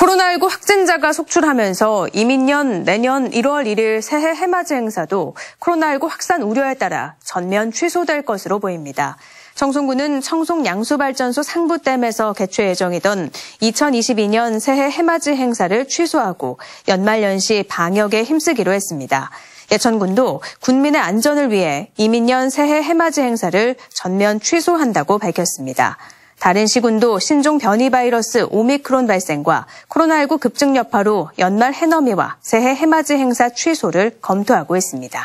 코로나19 확진자가 속출하면서 이민년 내년 1월 1일 새해 해맞이 행사도 코로나19 확산 우려에 따라 전면 취소될 것으로 보입니다. 청송군은 청송 양수발전소 상부댐에서 개최 예정이던 2022년 새해 해맞이 행사를 취소하고 연말연시 방역에 힘쓰기로 했습니다. 예천군도 군민의 안전을 위해 이민년 새해 해맞이 행사를 전면 취소한다고 밝혔습니다. 다른 시군도 신종 변이 바이러스 오미크론 발생과 코로나19 급증 여파로 연말 해넘이와 새해 해맞이 행사 취소를 검토하고 있습니다.